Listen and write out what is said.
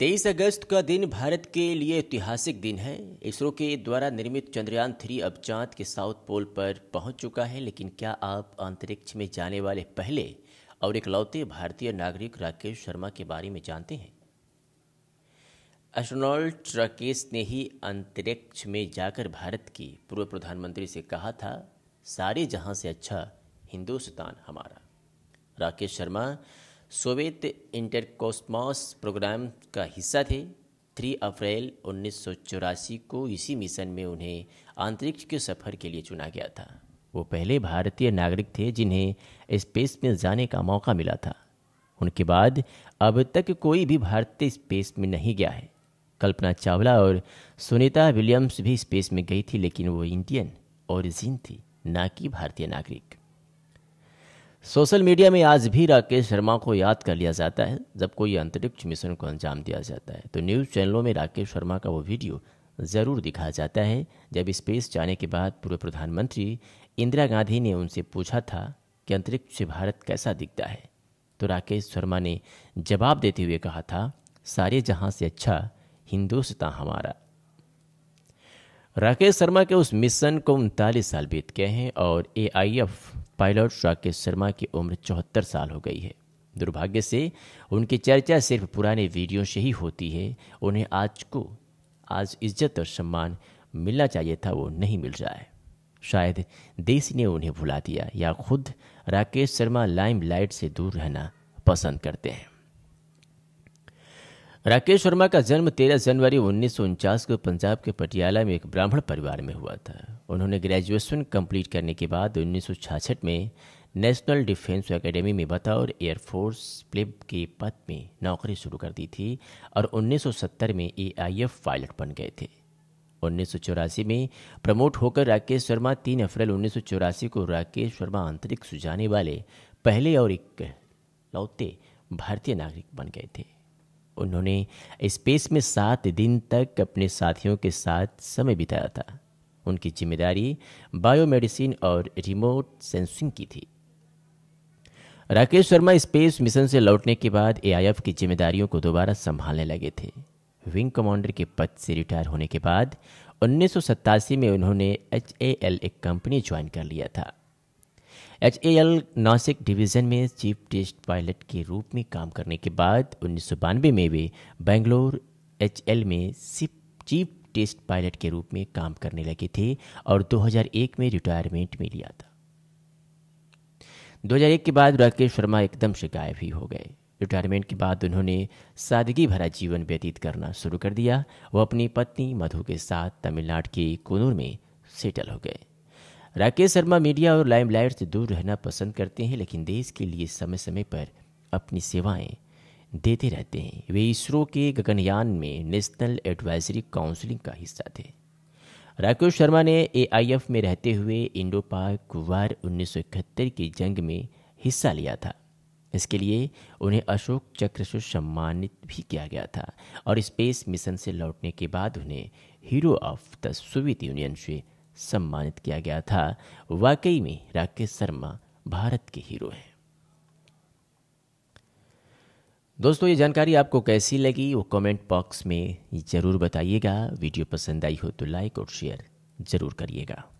तेईस अगस्त का दिन भारत के लिए ऐतिहासिक दिन है इसरो के द्वारा निर्मित चंद्रयान थ्री अब चांद के साउथ पोल पर पहुंच चुका है लेकिन क्या आप अंतरिक्ष में जाने वाले पहले और इकलौते भारतीय नागरिक राकेश शर्मा के बारे में जानते हैं एस्ट्रोनॉल्ट राकेश ने ही अंतरिक्ष में जाकर भारत की पूर्व प्रधानमंत्री से कहा था सारे जहां से अच्छा हिंदुस्तान हमारा Rakesh Sharma Soviet Intercosmos programme का हिस्सा थे 3 अप्रैल उन्नीस को इसी मिशन में उन्हें अंतरिक्ष के सफ़र के लिए चुना गया था वो पहले भारतीय नागरिक थे जिन्हें स्पेस में जाने का मौका मिला था उनके बाद अब तक कोई भी भारतीय स्पेस में नहीं गया है कल्पना चावला और सुनीता विलियम्स भी स्पेस में गई थी लेकिन वो इंडियन ओरिजिन थी ना कि भारतीय नागरिक सोशल मीडिया में आज भी राकेश शर्मा को याद कर लिया जाता है जब कोई अंतरिक्ष मिशन को अंजाम दिया जाता है तो न्यूज़ चैनलों में राकेश शर्मा का वो वीडियो ज़रूर दिखाया जाता है जब स्पेस जाने के बाद पूर्व प्रधानमंत्री इंदिरा गांधी ने उनसे पूछा था कि अंतरिक्ष भारत कैसा दिखता है तो राकेश शर्मा ने जवाब देते हुए कहा था सारे जहां से अच्छा हिंदुस्तान हमारा राकेश शर्मा के उस मिशन को उनतालीस साल बीत गए हैं और A I F pilot Rakesh Sharma की उम्र चौहत्तर साल हो गई है दुर्भाग्य से उनकी चर्चा सिर्फ पुराने वीडियो से ही होती है उन्हें आज को आज इज्जत और सम्मान मिलना चाहिए था वो नहीं मिल रहा है शायद देश ने उन्हें भुला दिया या खुद राकेश शर्मा लाइम लाइट से दूर रहना पसंद करते हैं राकेश शर्मा का जन्म 13 जनवरी उन्नीस को पंजाब के पटियाला में एक ब्राह्मण परिवार में हुआ था उन्होंने ग्रेजुएशन कंप्लीट करने के बाद उन्नीस में नेशनल डिफेंस एकेडमी में बतौर एयरफोर्स प्लेब के पद में नौकरी शुरू कर दी थी और 1970 में एआईएफ पायलट बन गए थे उन्नीस में प्रमोट होकर राकेश शर्मा 3 अप्रैल उन्नीस को राकेश शर्मा अंतरिक्ष जाने वाले पहले और एक लौते भारतीय नागरिक बन गए थे उन्होंने स्पेस में सात दिन तक अपने साथियों के साथ समय बिताया था उनकी जिम्मेदारी बायोमेडिसिन और रिमोट सेंसिंग की थी राकेश शर्मा स्पेस मिशन से लौटने के बाद एआईएफ की जिम्मेदारियों को दोबारा संभालने लगे थे विंग कमांडर के पद से रिटायर होने के बाद उन्नीस में उन्होंने एच एक कंपनी ज्वाइन कर लिया था H A L Nashik division में चीफ टेस्ट पायलट के रूप में काम करने के बाद उन्नीस में वे बेंगलोर एच में चीफ टेस्ट पायलट के रूप में काम करने लगे थे और 2001 में रिटायरमेंट में लिया था 2001 के बाद राकेश शर्मा एकदम से गायब ही हो गए रिटायरमेंट के बाद उन्होंने सादगी भरा जीवन व्यतीत करना शुरू कर दिया वह अपनी पत्नी मधु के साथ तमिलनाडु के कोनूर में सेटल हो गए राकेश शर्मा मीडिया और लाइमलाइट से दूर रहना पसंद करते हैं लेकिन देश के लिए समय समय पर अपनी सेवाएं देते रहते हैं वे इसरो के गगनयान में नेशनल एडवाइजरी काउंसिलिंग का हिस्सा थे राकेश शर्मा ने एआईएफ में रहते हुए इंडो पाक वार उन्नीस की जंग में हिस्सा लिया था इसके लिए उन्हें अशोक चक्र से सम्मानित भी किया गया था और स्पेस मिशन से लौटने के बाद उन्हें hero of the Soviet Union से सम्मानित किया गया था वाकई में राकेश शर्मा भारत के हीरो हैं दोस्तों ये जानकारी आपको कैसी लगी वो कमेंट बॉक्स में ज़रूर बताइएगा वीडियो पसंद आई हो तो लाइक और शेयर ज़रूर करिएगा